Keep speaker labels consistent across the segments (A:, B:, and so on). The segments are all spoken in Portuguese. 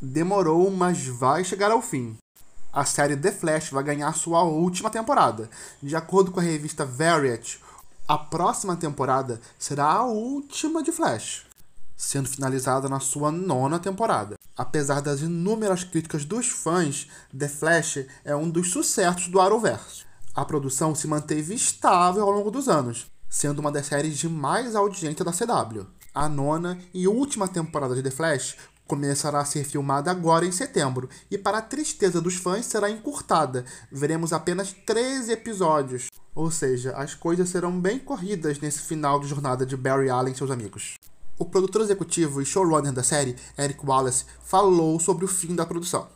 A: demorou, mas vai chegar ao fim. A série The Flash vai ganhar sua última temporada. De acordo com a revista Variety, a próxima temporada será a última de Flash, sendo finalizada na sua nona temporada. Apesar das inúmeras críticas dos fãs, The Flash é um dos sucessos do Arrowverse. A produção se manteve estável ao longo dos anos, sendo uma das séries de mais audiência da CW. A nona e última temporada de The Flash começará a ser filmada agora em setembro e, para a tristeza dos fãs, será encurtada. Veremos apenas 13 episódios. Ou seja, as coisas serão bem corridas nesse final de jornada de Barry Allen e seus amigos. O produtor executivo e showrunner da série, Eric Wallace, falou sobre o fim da produção.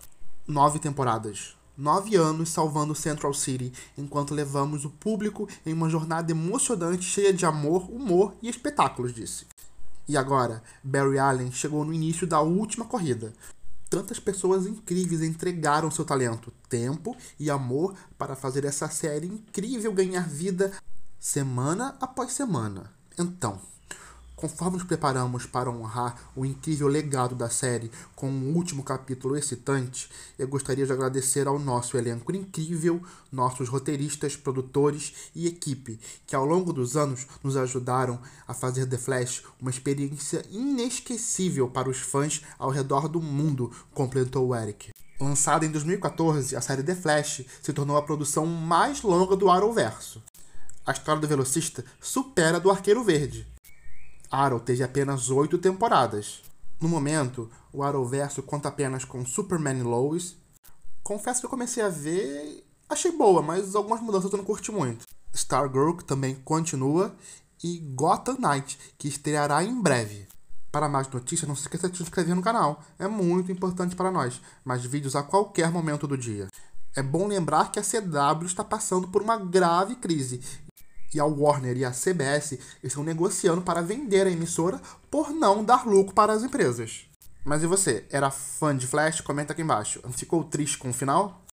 A: Nove temporadas. Nove anos salvando Central City, enquanto levamos o público em uma jornada emocionante cheia de amor, humor e espetáculos, disse. E agora, Barry Allen chegou no início da última corrida. Tantas pessoas incríveis entregaram seu talento, tempo e amor para fazer essa série incrível ganhar vida semana após semana. Então, Conforme nos preparamos para honrar o incrível legado da série com um último capítulo excitante, eu gostaria de agradecer ao nosso elenco incrível, nossos roteiristas, produtores e equipe, que ao longo dos anos nos ajudaram a fazer The Flash uma experiência inesquecível para os fãs ao redor do mundo, completou o Eric. Lançada em 2014, a série The Flash se tornou a produção mais longa do Arrowverso. A história do velocista supera a do Arqueiro Verde. Arrow teve apenas oito temporadas. No momento, o Arrowverso conta apenas com Superman e Lois. Confesso que eu comecei a ver, achei boa, mas algumas mudanças eu não curti muito. Stargirl que também continua e Gotham Knight, que estreará em breve. Para mais notícias, não se esqueça de se inscrever no canal, é muito importante para nós, mais vídeos a qualquer momento do dia. É bom lembrar que a CW está passando por uma grave crise e a Warner e a CBS estão negociando para vender a emissora por não dar lucro para as empresas. Mas e você? Era fã de Flash? Comenta aqui embaixo. Ficou triste com o final?